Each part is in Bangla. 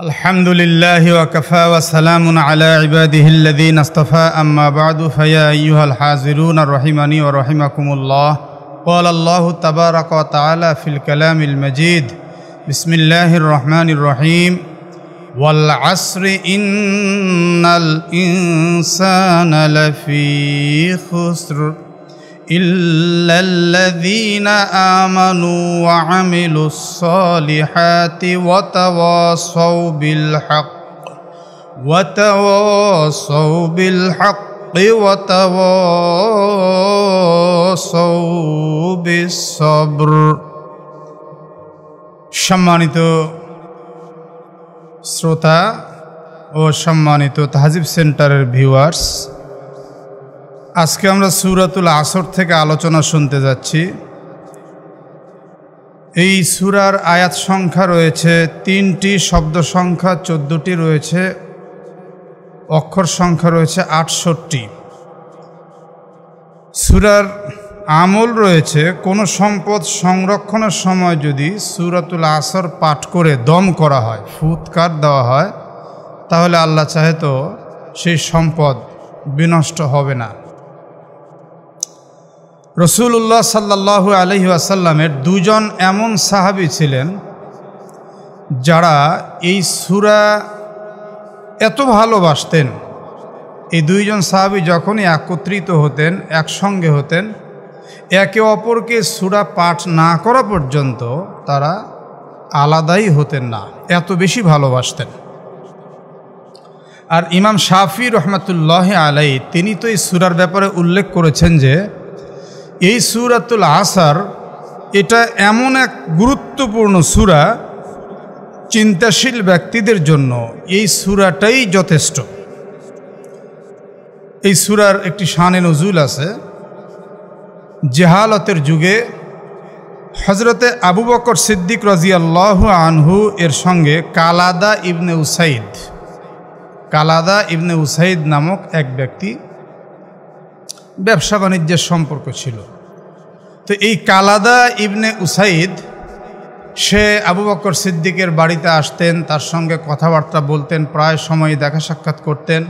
الحمد لله وكفى وسلام على عباده الذين اصطفى أما بعد فيا أيها الحاضرون رحمني ورحمكم الله قال الله تبارك وتعالى في الكلام المجيد بسم الله الرحمن الرحيم والعصر إن الإنسان لفي خسر إلا الذين آمنوا وعملوا الصالحات وتواصوا بالحق وتواصوا بالحق وتواصوا بالصبر সম্মানিত শ্রোতা ও সম্মানিত তাহজিব সেন্টারের ভিউয়ার্স আজকে আমরা সুরাতুল আসর থেকে আলোচনা শুনতে যাচ্ছি এই সুরার আয়াত সংখ্যা রয়েছে তিনটি শব্দ সংখ্যা চোদ্দোটি রয়েছে অক্ষর সংখ্যা রয়েছে আটষট্টি সুরার আমল রয়েছে কোনো সম্পদ সংরক্ষণের সময় যদি সুরাতুল আসর পাঠ করে দম করা হয় ফুৎকার দেওয়া হয় তাহলে আল্লাহ চাহে তো সেই সম্পদ বিনষ্ট হবে না রসুল্লাহ সাল্লাহ আলহি দুজন এমন সাহাবি ছিলেন যারা এই সুরা এত ভালোবাসতেন এই দুইজন সাহাবি যখনই একত্রিত হতেন একসঙ্গে হতেন একে অপরকে সুরা পাঠ না করা পর্যন্ত তারা আলাদাই হতেন না এত বেশি ভালোবাসতেন আর ইমাম শাফি রহমতুল্লাহ আলাই তিনি তো এই সুরার ব্যাপারে উল্লেখ করেছেন যে এই সুরাতুল আসার এটা এমন এক গুরুত্বপূর্ণ সুরা চিন্তাশীল ব্যক্তিদের জন্য এই সুরাটাই যথেষ্ট এই সুরার একটি শানে নজুল আছে জেহালতের যুগে হজরতে আবু বকর সিদ্দিক রাজিয়াল্লাহ আনহু এর সঙ্গে কালাদা ইবনে উসাইদ কালাদা ইবনে উসাইদ নামক এক ব্যক্তি ব্যবসা বাণিজ্যের সম্পর্ক ছিল তো এই কালাদা ইবনে উসাইদ সে আবু বকর সিদ্দিকের বাড়িতে আসতেন তার সঙ্গে কথাবার্তা বলতেন প্রায় সময় দেখা সাক্ষাৎ করতেন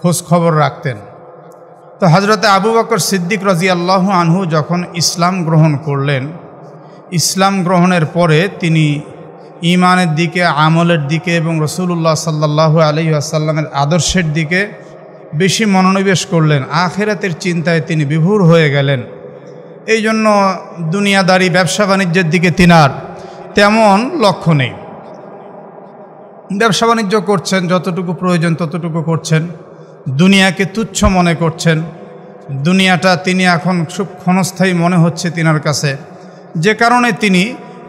খোঁজ খবর রাখতেন তো হজরতে আবু বকর সিদ্দিক রাজি আল্লাহ আনহু যখন ইসলাম গ্রহণ করলেন ইসলাম গ্রহণের পরে তিনি ইমানের দিকে আমলের দিকে এবং রসুল্লাহ সাল্লাহ আলহি আসাল্লামের আদর্শের দিকে বেশি মনোনিবেশ করলেন আখেরাতের চিন্তায় তিনি বিভোর হয়ে গেলেন এই জন্য দুনিয়াদারি ব্যবসা বাণিজ্যের দিকে তিনার তেমন লক্ষ্য নেই ব্যবসা বাণিজ্য করছেন যতটুকু প্রয়োজন ততটুকু করছেন দুনিয়াকে তুচ্ছ মনে করছেন দুনিয়াটা তিনি এখন খুব ক্ষণস্থায়ী মনে হচ্ছে তিনার কাছে যে কারণে তিনি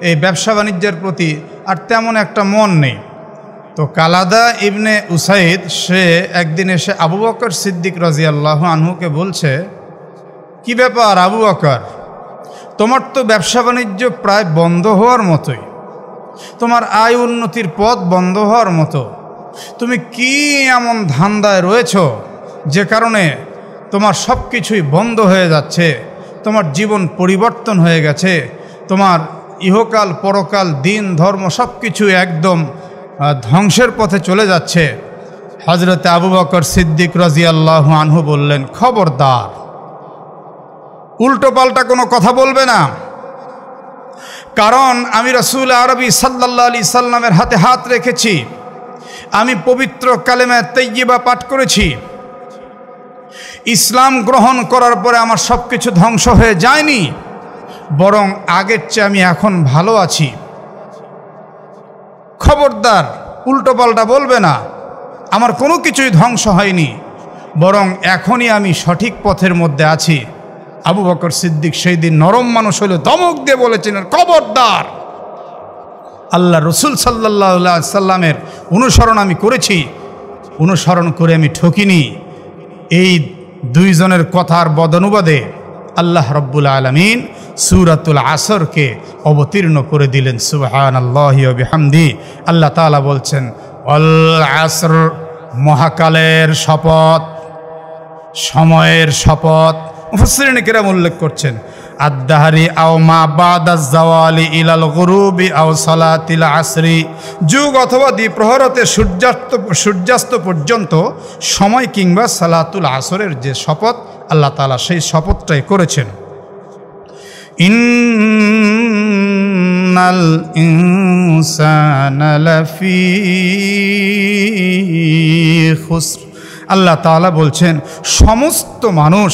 এই ব্যবসা বাণিজ্যের প্রতি আর তেমন একটা মন নেই তো কালাদা ইবনে উসাইদ সে একদিন এসে আবু বকর সিদ্দিক রাজিয়াল্লাহ আনহুকে বলছে কি ব্যাপার আবু বকর তোমার তো ব্যবসা বাণিজ্য প্রায় বন্ধ হওয়ার মতোই তোমার আয় উন্নতির পথ বন্ধ হওয়ার মতো তুমি কি এমন ধান্দায় রয়েছ যে কারণে তোমার সব কিছুই বন্ধ হয়ে যাচ্ছে তোমার জীবন পরিবর্তন হয়ে গেছে তোমার ইহকাল পরকাল দিন ধর্ম সব কিছু একদম ধ্বংসের পথে চলে যাচ্ছে হজরতে আবু বকর সিদ্দিক রাজিয়াল্লাহ আনহু বললেন খবরদার উল্টো পাল্টা কোনো কথা বলবে না কারণ আমি রসুল আরবি সাল্লাহ আলি সাল্লামের হাতে হাত রেখেছি আমি পবিত্র কালেমে তৈয়বা পাঠ করেছি ইসলাম গ্রহণ করার পরে আমার সব কিছু ধ্বংস হয়ে যায়নি বরং আগের চেয়ে আমি এখন ভালো আছি খবরদার উল্টো পাল্টা বলবে না আমার কোনো কিছুই ধ্বংস হয়নি বরং এখনই আমি সঠিক পথের মধ্যে আছি আবু বকর সিদ্দিক সেই দিন নরম মানুষ হলে দমক দিয়ে বলেছিলেন খবরদার আল্লাহ রসুল সাল্লাহ সাল্লামের অনুসরণ আমি করেছি অনুসরণ করে আমি ঠকিনি এই দুইজনের কথার বদনুবাদে আল্লাহ রব্বুল আলমিন সুরাতুল আসরকে অবতীর্ণ করে দিলেন সুবাহান আল্লাহ বিহামদি আল্লাহ তালা বলছেন অল আসর মহাকালের শপথ সময়ের শপথ মুফসরিন কেরাম উল্লেখ করছেন আদাহারি আও মা বাদি ইলাল গরুবি আও সালাতিল আসরি যুগ অথবা দ্বিপ্রহরতে সূর্যাস্ত সূর্যাস্ত পর্যন্ত সময় কিংবা সালাতুল আসরের যে শপথ আল্লাহ তালা সেই শপথটাই করেছেন ইন্নাল ইনসানালাফি খুসর আল্লাহ তালা বলছেন সমস্ত মানুষ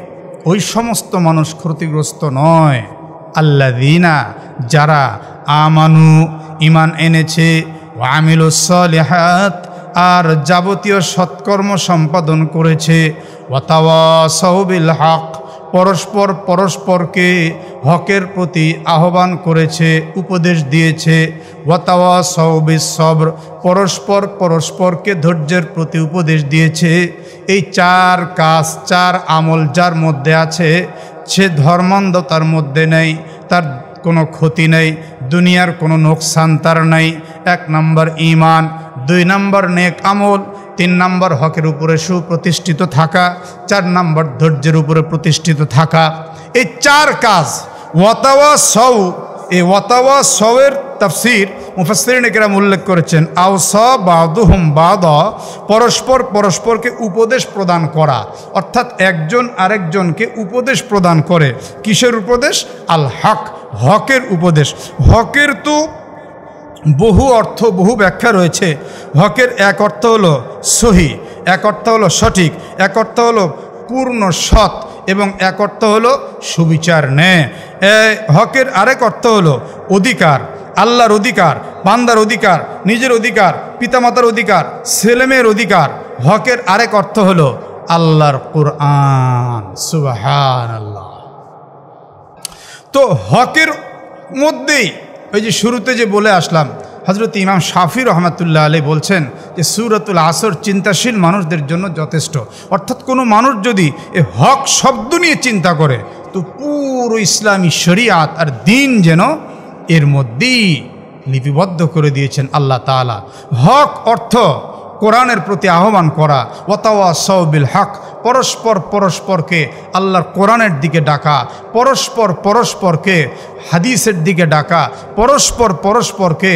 ওই সমস্ত মানুষ ক্ষতিগ্রস্ত নয় আল্লা দিনা যারা আমানু ইমান এনেছে আমিলুসলেহাত আর যাবতীয় সৎকর্ম সম্পাদন করেছে ওয়াতাওয়া সহবিল হক পরস্পর পরস্পরকে হকের প্রতি আহ্বান করেছে উপদেশ দিয়েছে ওয়াতাওয়া সৌবিস সবর পরস্পর পরস্পরকে ধৈর্যের প্রতি উপদেশ দিয়েছে এই চার কাজ চার আমল যার মধ্যে আছে সে ধর্মান্ধতার মধ্যে নেই তার কোনো ক্ষতি নেই দুনিয়ার কোনো নোকসান তার নেই এক নম্বর ইমান দুই নম্বর নেক আমল তিন নম্বর হকের উপরে সুপ্রতিষ্ঠিত থাকা চার নম্বর ধৈর্যের উপরে প্রতিষ্ঠিত থাকা এই চার কাজ ওয়াতাওয়া সৌ এই ওয়াতাওয়া সৌয়ের তাফসির মুফাসরিন একরাম উল্লেখ করেছেন আও বাদুহম বাদ পরস্পর পরস্পরকে উপদেশ প্রদান করা অর্থাৎ একজন আরেকজনকে উপদেশ প্রদান করে কিসের উপদেশ আল হক হকের উপদেশ হকের তো বহু অর্থ বহু ব্যাখ্যা রয়েছে হকের এক অর্থ হলো সহি এক অর্থ হলো সঠিক এক অর্থ হলো পূর্ণ সৎ এবং এক অর্থ হলো সুবিচার নে হকের আরেক অর্থ হলো অধিকার আল্লাহর অধিকার বান্দার অধিকার নিজের অধিকার পিতামাতার অধিকার ছেলেমেয়ের অধিকার হকের আরেক অর্থ হলো আল্লাহর কোরআন সুবাহ আল্লাহ তো হকের মধ্যেই ওই যে শুরুতে যে বলে আসলাম হজরত ইমাম শাফি রহমতুল্লাহ আলী বলছেন যে সুরতুল আসর চিন্তাশীল মানুষদের জন্য যথেষ্ট অর্থাৎ কোনো মানুষ যদি এ হক শব্দ নিয়ে চিন্তা করে তো পুরো ইসলামী শরিয়াত আর দিন যেন এর মধ্যেই লিপিবদ্ধ করে দিয়েছেন আল্লাহ তালা হক অর্থ কোরআনের প্রতি আহ্বান করা ওতাওয়া সৌবিল হক পরস্পর পরস্পরকে আল্লাহর কোরআনের দিকে ডাকা পরস্পর পরস্পরকে হাদিসের দিকে ডাকা পরস্পর পরস্পরকে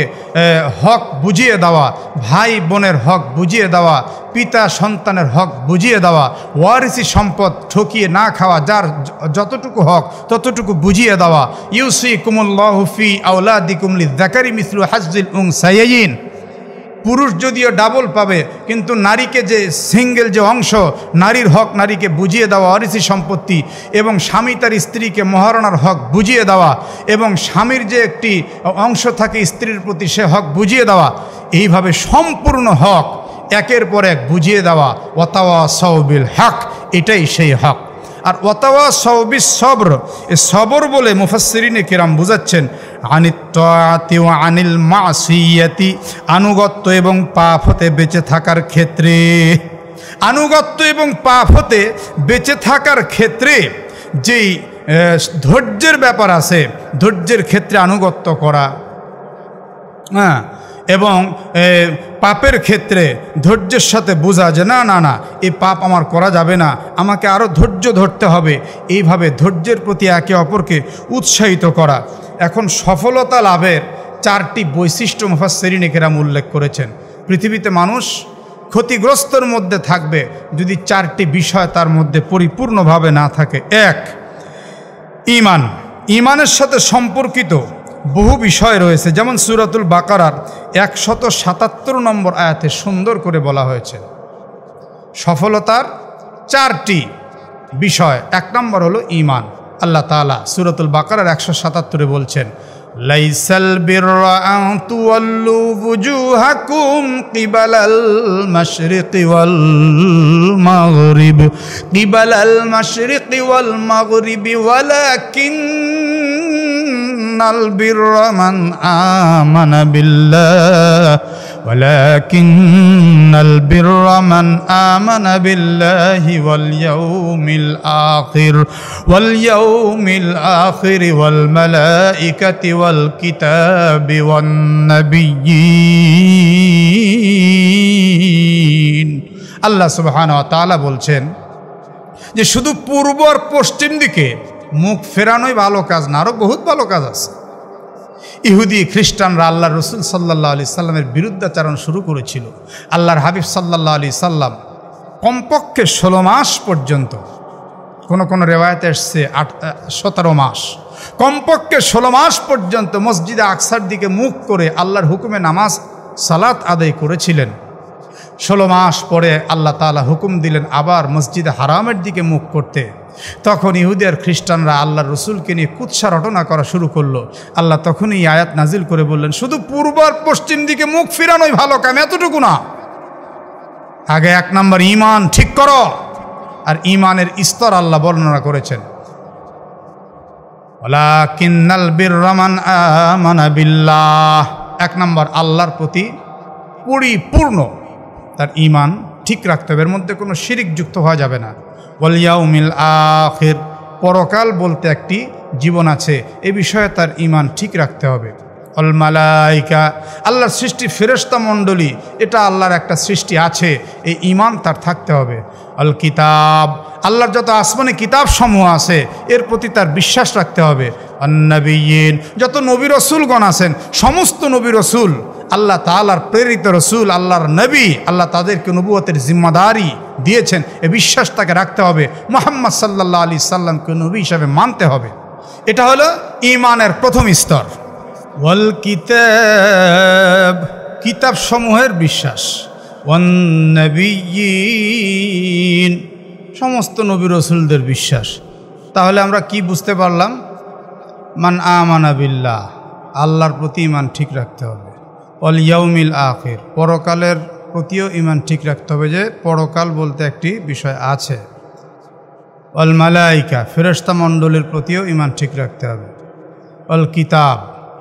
হক বুঝিয়ে দেওয়া ভাই বোনের হক বুঝিয়ে দেওয়া পিতা সন্তানের হক বুঝিয়ে দেওয়া ওয়ারিসি সম্পদ ঠকিয়ে না খাওয়া যার যতটুকু হক ততটুকু বুঝিয়ে দেওয়া ইউসি আউলা দি কুমলি জাকারি মিসরু হাজিল উং সাইয়ীন পুরুষ যদিও ডাবল পাবে কিন্তু নারীকে যে সিঙ্গেল যে অংশ নারীর হক নারীকে বুঝিয়ে দেওয়া অরিসি সম্পত্তি এবং স্বামী তার স্ত্রীকে মহারণার হক বুঝিয়ে দেওয়া এবং স্বামীর যে একটি অংশ থাকে স্ত্রীর প্রতি সে হক বুঝিয়ে দেওয়া এইভাবে সম্পূর্ণ হক একের পর এক বুঝিয়ে দেওয়া ওতাওয়া সৌবিল হক এটাই সেই হক আর ওতাওয়া সৌবিস সবর এ সবর বলে মুফাসরিনে কিরাম বুঝাচ্ছেন আনিল মাসিয়াতি আনুগত্য এবং পাপ হতে বেঁচে থাকার ক্ষেত্রে আনুগত্য এবং পাপ হতে বেঁচে থাকার ক্ষেত্রে যেই ধৈর্যের ব্যাপার আছে ধৈর্যের ক্ষেত্রে আনুগত্য করা হ্যাঁ এবং পাপের ক্ষেত্রে ধৈর্যের সাথে বোঝা যে না না না এই পাপ আমার করা যাবে না আমাকে আরও ধৈর্য ধরতে হবে এইভাবে ধৈর্যের প্রতি একে অপরকে উৎসাহিত করা এখন সফলতা লাভের চারটি বৈশিষ্ট্য মুফাসেরিনে কেরাম উল্লেখ করেছেন পৃথিবীতে মানুষ ক্ষতিগ্রস্তর মধ্যে থাকবে যদি চারটি বিষয় তার মধ্যে পরিপূর্ণভাবে না থাকে এক ইমান ইমানের সাথে সম্পর্কিত বহু বিষয় রয়েছে যেমন সুরাতুল বাকারার একশত সাতাত্তর নম্বর আয়াতে সুন্দর করে বলা হয়েছে সফলতার চারটি বিষয় এক নম্বর হলো ইমান আল্লাহ তালা সুরতুল বাকার একশো সাতাত্তরে বলছেন লাইসাল বিরুহাকুম কিবালাল মাসরে কিওয়াল মাগরিব কিবালাল মাসরে কিওয়াল মাগরিবি ওয়ালা কিন নাল বিরমান আ ولكن البر من آمن بالله واليوم الآخر واليوم الآخر والملائكة والكتاب والنبيين الله سبحانه وتعالى বলছেন যে শুধু পূর্ব আর পশ্চিম দিকে মুখ ফেরানোই ভালো কাজ না আরও বহুত ভালো কাজ আছে ইহুদি খ্রিস্টানরা আল্লাহ রসুল সাল্লাহ আলি সাল্লামের বিরুদ্ধাচারণ শুরু করেছিল আল্লাহর হাবিব সাল্লাহ আলি সাল্লাম কমপক্ষে ষোলো মাস পর্যন্ত কোন কোন রেওয়ায়তে এসছে আট সতেরো মাস কমপক্ষে ষোলো মাস পর্যন্ত মসজিদে আকসার দিকে মুখ করে আল্লাহর হুকুমে নামাজ সালাত আদায় করেছিলেন ষোলো মাস পরে আল্লাহ তালা হুকুম দিলেন আবার মসজিদে হারামের দিকে মুখ করতে তখন ইহুদি আর খ্রিস্টানরা আল্লাহ রসুলকে নিয়ে কুৎসা রটনা করা শুরু করলো আল্লাহ তখনই আয়াত নাজিল করে বললেন শুধু পূর্ব আর পশ্চিম দিকে মুখ ফিরানোই ভালো কাম এতটুকু না আগে এক নম্বর ইমান ঠিক করো আর ইমানের স্তর আল্লাহ বর্ণনা করেছেন এক নম্বর আল্লাহর প্রতি পরিপূর্ণ তার ইমান ঠিক রাখতে হবে এর মধ্যে কোনো শিরিক যুক্ত হওয়া যাবে না ওয়ালিয়াউমিল আখের পরকাল বলতে একটি জীবন আছে এ বিষয়ে তার ইমান ঠিক রাখতে হবে অল মালাইকা আল্লাহর সৃষ্টি ফেরস্তা মণ্ডলী এটা আল্লাহর একটা সৃষ্টি আছে এই ইমান তার থাকতে হবে অল কিতাব আল্লাহর যত আসমানে কিতাব সমূহ আছে এর প্রতি তার বিশ্বাস রাখতে হবে অন্নবীন যত নবী রসুলগণ আছেন সমস্ত নবী রসুল আল্লাহ তালার প্রেরিত রসুল আল্লাহর নবী আল্লাহ তাদেরকে নবুয়তের জিম্মাদারি দিয়েছেন এ বিশ্বাস তাকে রাখতে হবে মোহাম্মদ সাল্লাহ আলি সাল্লামকে নবী হিসাবে মানতে হবে এটা হলো ইমানের প্রথম স্তর ওয়াল কিতাব কিতাব সমূহের বিশ্বাস ওয়ান্নবীন সমস্ত নবী রসুলদের বিশ্বাস তাহলে আমরা কি বুঝতে পারলাম মান আমানাবিল্লা আল্লাহর প্রতি ইমান ঠিক রাখতে হবে অল ইয়াউমিল আখের পরকালের প্রতিও ইমান ঠিক রাখতে হবে যে পরকাল বলতে একটি বিষয় আছে অল মালাইকা ফেরস্তা মণ্ডলের প্রতিও ইমান ঠিক রাখতে হবে অল কিতাব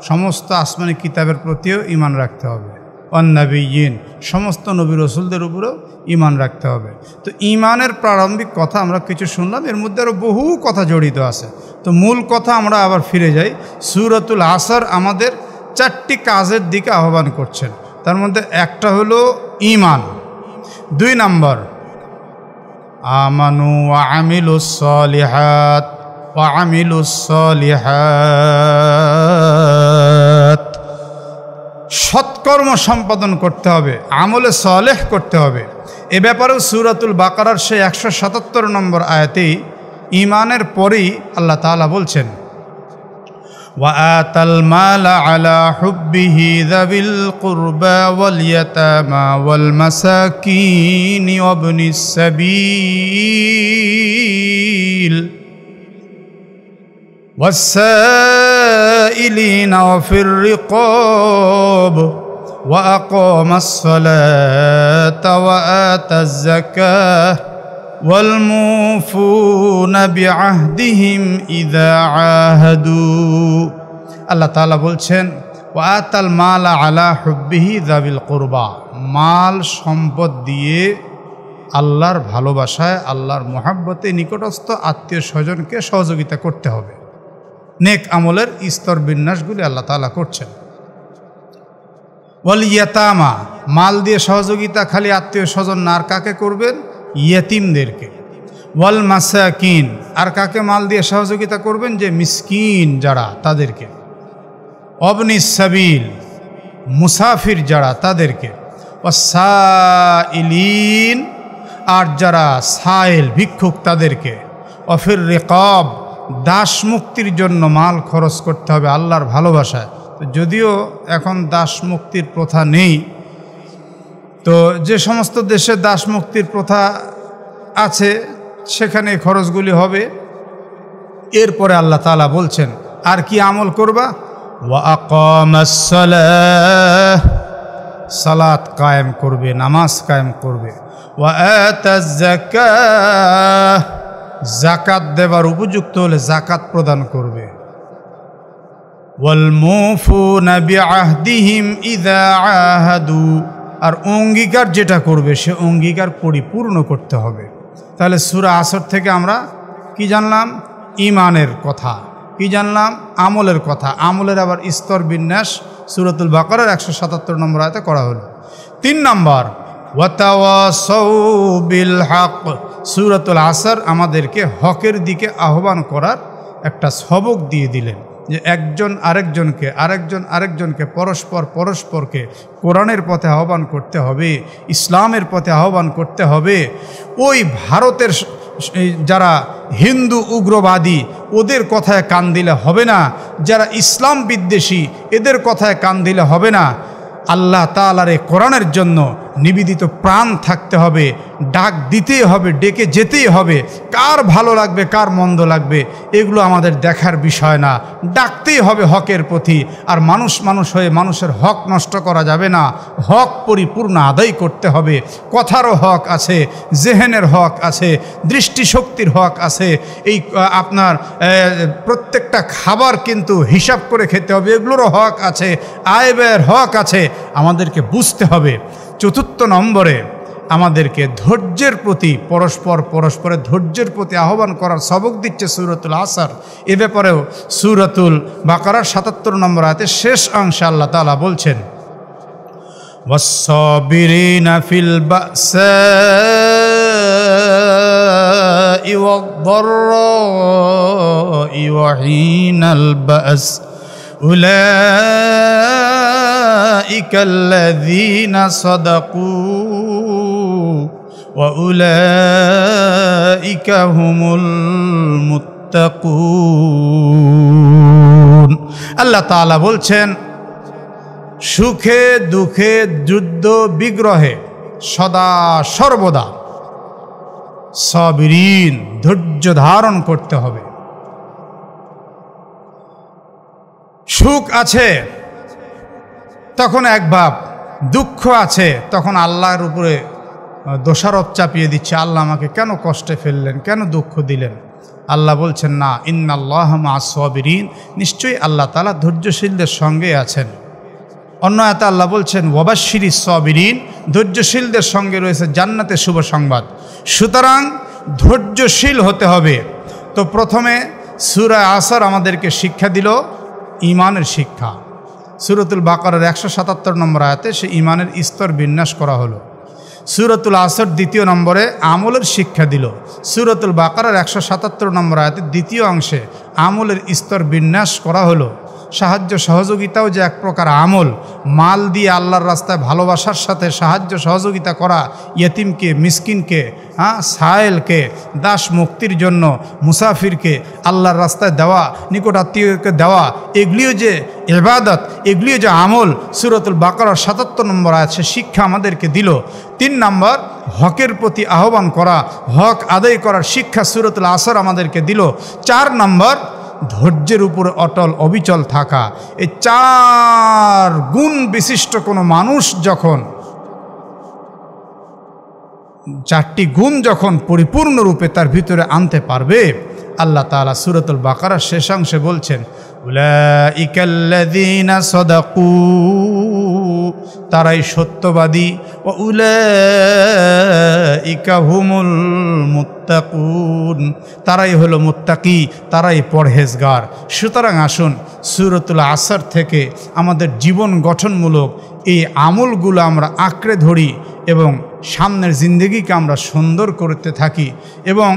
সমস্ত আসমানি কিতাবের প্রতিও ইমান রাখতে হবে অন্নাবিয়ীন সমস্ত নবী রসুলদের উপরেও ইমান রাখতে হবে তো ইমানের প্রারম্ভিক কথা আমরা কিছু শুনলাম এর মধ্যে আরও বহু কথা জড়িত আছে তো মূল কথা আমরা আবার ফিরে যাই সুরতুল আসার আমাদের চারটি কাজের দিকে আহ্বান করছেন তার মধ্যে একটা হলো ইমান দুই নম্বর আমানু আমিলুসলিহাত وعملوا الصالحات সৎকর্ম সম্পাদন করতে হবে আমলে সলেহ করতে হবে এ ব্যাপারেও সুরাতুল বাকারার সে একশো সাতাত্তর নম্বর আয়াতেই ইমানের পরেই আল্লাহ তালা বলছেন وآتى الْمَالَ عَلَى حُبِّهِ ذوي الْقُرْبَى واليتامى وَالْمَسَاكِينِ وابن السَّبِيلِ والسائلين وفي الرقاب وأقام الصلاة وآتى الزكاة والموفون بعهدهم إذا عاهدوا الله تعالى বলছেন وآتى المال على حبه ذوي القربى মাল সম্পদ দিয়ে আল্লাহর ভালোবাসায় আল্লাহর মোহাব্বতে নিকটস্থ আত্মীয় স্বজনকে সহযোগিতা করতে হবে নেক আমলের স্তর বিন্যাসগুলি আল্লাহ তালা করছেন ওয়াল ইয়াতামা মাল দিয়ে সহযোগিতা খালি আত্মীয় স্বজন আর কাকে করবেন ইয়েতিমদেরকে ওয়াল মাসাকিন আর কাকে মাল দিয়ে সহযোগিতা করবেন যে মিসকিন যারা তাদেরকে অবনিসাবিল মুসাফির যারা তাদেরকে অসাইলিন আর যারা সাইল ভিক্ষুক তাদেরকে অফির রেকব দাস মুক্তির জন্য মাল খরচ করতে হবে আল্লাহর ভালোবাসায় তো যদিও এখন দাস মুক্তির প্রথা নেই তো যে সমস্ত দেশে দাস মুক্তির প্রথা আছে সেখানে খরচগুলি হবে এরপরে আল্লাহ তালা বলছেন আর কি আমল করবা সালাত কায়েম করবে নামাজ কায়েম করবে ওয়া জাকাত দেবার উপযুক্ত হলে জাকাত প্রদান করবে আর অঙ্গীকার যেটা করবে সে অঙ্গীকার পরিপূর্ণ করতে হবে তাহলে সুরা আসর থেকে আমরা কি জানলাম ইমানের কথা কি জানলাম আমলের কথা আমলের আবার স্তর বিন্যাস সুরতুল বাকরের একশো সাতাত্তর নম্বর আয়তে করা হলো তিন নম্বর সুরতুল আসার আমাদেরকে হকের দিকে আহ্বান করার একটা সবক দিয়ে দিলেন যে একজন আরেকজনকে আরেকজন আরেকজনকে পরস্পর পরস্পরকে কোরআনের পথে আহ্বান করতে হবে ইসলামের পথে আহ্বান করতে হবে ওই ভারতের যারা হিন্দু উগ্রবাদী ওদের কথায় কান দিলে হবে না যারা ইসলাম বিদ্বেষী এদের কথায় কান দিলে হবে না আল্লাহ তালারে কোরআনের জন্য নিবেদিত প্রাণ থাকতে হবে ডাক দিতেই হবে ডেকে যেতেই হবে কার ভালো লাগবে কার মন্দ লাগবে এগুলো আমাদের দেখার বিষয় না ডাকতেই হবে হকের প্রতি আর মানুষ মানুষ হয়ে মানুষের হক নষ্ট করা যাবে না হক পরিপূর্ণ আদায় করতে হবে কথারও হক আছে জেহেনের হক আছে দৃষ্টিশক্তির হক আছে এই আপনার প্রত্যেকটা খাবার কিন্তু হিসাব করে খেতে হবে এগুলোরও হক আছে আয় ব্যয়ের হক আছে আমাদেরকে বুঝতে হবে চতুর্থ নম্বরে আমাদেরকে ধৈর্যের প্রতি পরস্পর পরস্পরের ধৈর্যের প্রতি আহ্বান করার সবক দিচ্ছে সুরতুল আসার এ ব্যাপারেও সুরতুল বাকারার সাতাত্তর নম্বর হাতে শেষ অংশে আল্লাহ তালা বলছেন والصابرين في البأساء والضراء وحين أولئك الذين صدقوا وأولئك هم المتقون الله تعالى বলছেন সুখে দুঃখে যুদ্ধ বিগ্রহে সদা সর্বদা সবরিন ধৈর্য ধারণ করতে হবে সুখ আছে তখন এক ভাব দুঃখ আছে তখন আল্লাহর উপরে দোষারোপ চাপিয়ে দিচ্ছে আল্লাহ আমাকে কেন কষ্টে ফেললেন কেন দুঃখ দিলেন আল্লাহ বলছেন না ইন্নাল্লাহ মাসবিরিন নিশ্চয়ই আল্লাহ তালা ধৈর্যশীলদের সঙ্গে আছেন অন্য এত আল্লাহ বলছেন ওয়াবাশিরি সবিরিন ধৈর্যশীলদের সঙ্গে রয়েছে জান্নাতে শুভ সংবাদ সুতরাং ধৈর্যশীল হতে হবে তো প্রথমে সুরা আসর আমাদেরকে শিক্ষা দিল ইমানের শিক্ষা সুরতুল বাকারের একশো সাতাত্তর নম্বর আয়াতে সে ইমানের স্তর বিন্যাস করা হলো সুরতুল আসর দ্বিতীয় নম্বরে আমলের শিক্ষা দিল সুরতুল বাকারের একশো সাতাত্তর নম্বর আয়াতে দ্বিতীয় অংশে আমলের স্তর বিন্যাস করা হলো সাহায্য সহযোগিতাও যে এক প্রকার আমল মাল দিয়ে আল্লাহর রাস্তায় ভালোবাসার সাথে সাহায্য সহযোগিতা করা ইয়েতিমকে মিসকিনকে হ্যাঁ সায়েলকে দাস মুক্তির জন্য মুসাফিরকে আল্লাহর রাস্তায় দেওয়া নিকট আত্মীয়কে দেওয়া এগুলিও যে এবাদত এগুলিও যে আমল সুরতুল বাকরার সাতাত্তর নম্বর আছে শিক্ষা আমাদেরকে দিল তিন নম্বর হকের প্রতি আহ্বান করা হক আদায় করার শিক্ষা সুরতুল আসর আমাদেরকে দিল চার নম্বর ধৈর্যের উপর অটল অবিচল থাকা এই চার গুণ বিশিষ্ট কোনো মানুষ যখন চারটি গুণ যখন পরিপূর্ণরূপে তার ভিতরে আনতে পারবে আল্লাহ তালা সুরতুল বাকারা শেষাংশে বলছেন উলা ইকাল্লাদিনা সদাকু তারাই সত্যবাদী ও উলে ইকাহুমুল মুত্তাকুন তারাই হলো মুত্তাকি তারাই পরহেজগার সুতরাং আসুন সুরতুল আসার থেকে আমাদের জীবন গঠনমূলক এই আমলগুলো আমরা আঁকড়ে ধরি এবং সামনের জিন্দগিকে আমরা সুন্দর করতে থাকি এবং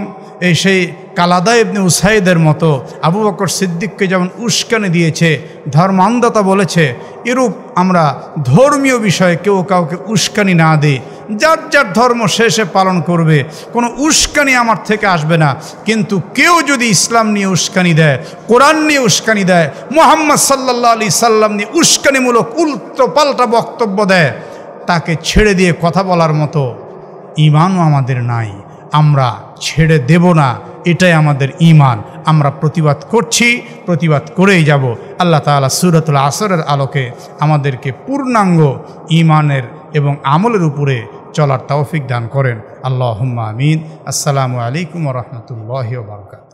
এই সেই কালাদা ইবনে উসাইদের মতো আবু বকর সিদ্দিককে যেমন উস্কানি দিয়েছে ধর্মান্ধতা বলেছে এরূপ আমরা ধর্মীয় বিষয়ে কেউ কাউকে উস্কানি না দিই যার যার ধর্ম শেষে পালন করবে কোনো উস্কানি আমার থেকে আসবে না কিন্তু কেউ যদি ইসলাম নিয়ে উস্কানি দেয় কোরআন নিয়ে উস্কানি দেয় মোহাম্মদ সাল্লা আলি সাল্লাম নিয়ে উস্কানিমূলক উল্টো পাল্টা বক্তব্য দেয় তাকে ছেড়ে দিয়ে কথা বলার মতো ইমানও আমাদের নাই আমরা ছেড়ে দেব না এটাই আমাদের ইমান আমরা প্রতিবাদ করছি প্রতিবাদ করেই যাব আল্লাহ তালা সুরতুল আসরের আলোকে আমাদেরকে পূর্ণাঙ্গ ইমানের এবং আমলের উপরে চলার তৌফিক দান করেন আল্লাহ আমিন আসসালামু আলাইকুম রহমতুল্লাহ বারকাত